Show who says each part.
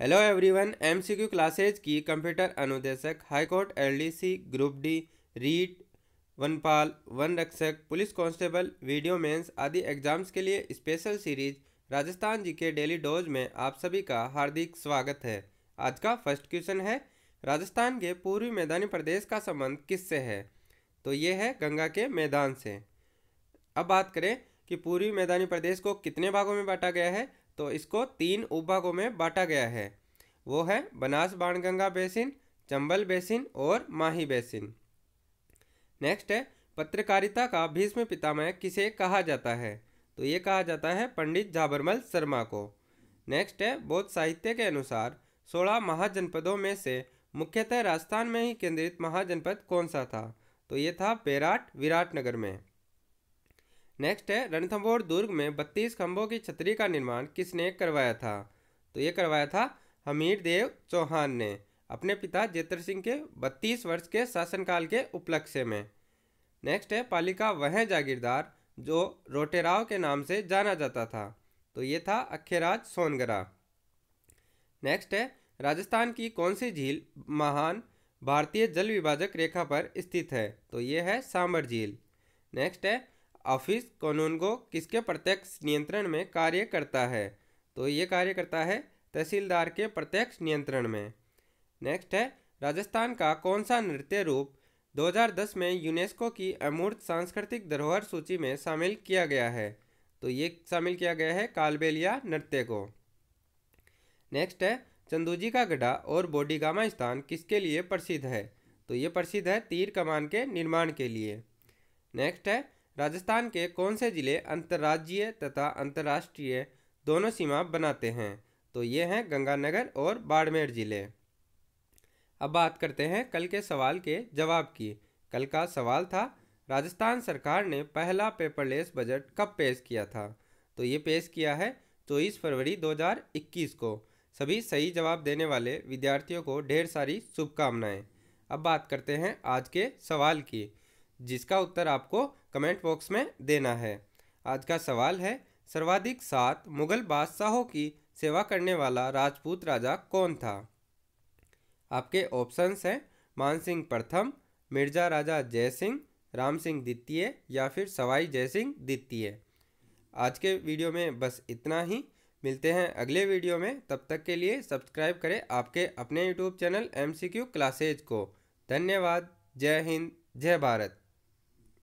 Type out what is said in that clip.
Speaker 1: hello everyone MCQ classes की computer अनुदेशक high court LDC group D REET वनपाल वन रक्षक पुलिस कांस्टेबल वीडियो मेंस आदि एग्जाम्स के लिए स्पेशल सीरीज राजस्थान जी के डेली डोज में आप सभी का हार्दिक स्वागत है आज का फर्स्ट क्वेश्चन है राजस्थान के पूर्वी मैदानी प्रदेश का संबंध किससे है तो ये है गंगा के मैदान से अब बात करें कि पूर्वी मैदानी प्रदेश को कितने भागों में बांटा गया है तो इसको तीन उपभागों में बांटा गया है वो है बनास बाणगंगा बेसिन चंबल बेसिन और माही बेसिन नेक्स्ट है पत्रकारिता का भीष्म पितामह किसे कहा जाता है तो ये कहा जाता है पंडित जाबरमल शर्मा को नेक्स्ट है बौद्ध साहित्य के अनुसार सोलह महाजनपदों में से मुख्यतः राजस्थान में ही केंद्रित महाजनपद कौन सा था तो ये था बेराट विराटनगर में नेक्स्ट है रणथम्बोर दुर्ग में बत्तीस खंभों की छतरी का निर्माण किसने करवाया था तो ये करवाया था हमीर देव चौहान ने अपने पिता जेतर सिंह के बत्तीस वर्ष के शासनकाल के उपलक्ष्य में नेक्स्ट है पालिका वह जागीरदार जो रोटेराव के नाम से जाना जाता था तो ये था अखेराज सोनगरा नेक्स्ट है राजस्थान की कौन सी झील महान भारतीय जल विभाजक रेखा पर स्थित है तो ये है सांबर झील नेक्स्ट है ऑफिस कानून को किसके प्रत्यक्ष नियंत्रण में कार्य करता है तो ये कार्य करता है तहसीलदार के प्रत्यक्ष नियंत्रण में नेक्स्ट है राजस्थान का कौन सा नृत्य रूप 2010 में यूनेस्को की अमूर्त सांस्कृतिक धरोहर सूची में शामिल किया गया है तो ये शामिल किया गया है कालबेलिया नृत्य को नेक्स्ट है चंदूजी का गड्ढा और बोडीगामा स्थान किसके लिए प्रसिद्ध है तो ये प्रसिद्ध है तीर कमान के निर्माण के लिए नेक्स्ट है राजस्थान के कौन से ज़िले अंतर्राज्यीय तथा अंतर्राष्ट्रीय दोनों सीमा बनाते हैं तो ये हैं गंगानगर और बाड़मेर ज़िले अब बात करते हैं कल के सवाल के जवाब की कल का सवाल था राजस्थान सरकार ने पहला पेपरलेस बजट कब पेश किया था तो ये पेश किया है चौबीस फरवरी 2021 को सभी सही जवाब देने वाले विद्यार्थियों को ढेर सारी शुभकामनाएं अब बात करते हैं आज के सवाल की जिसका उत्तर आपको कमेंट बॉक्स में देना है आज का सवाल है सर्वाधिक सात मुगल बादशाहों की सेवा करने वाला राजपूत राजा कौन था आपके ऑप्शंस हैं मान सिंह प्रथम मिर्जा राजा जय सिंह राम सिंह द्वितीय या फिर सवाई जय सिंह द्वितीय आज के वीडियो में बस इतना ही मिलते हैं अगले वीडियो में तब तक के लिए सब्सक्राइब करें आपके अपने YouTube channel M C classes को धन्यवाद जय हिंद जय भारत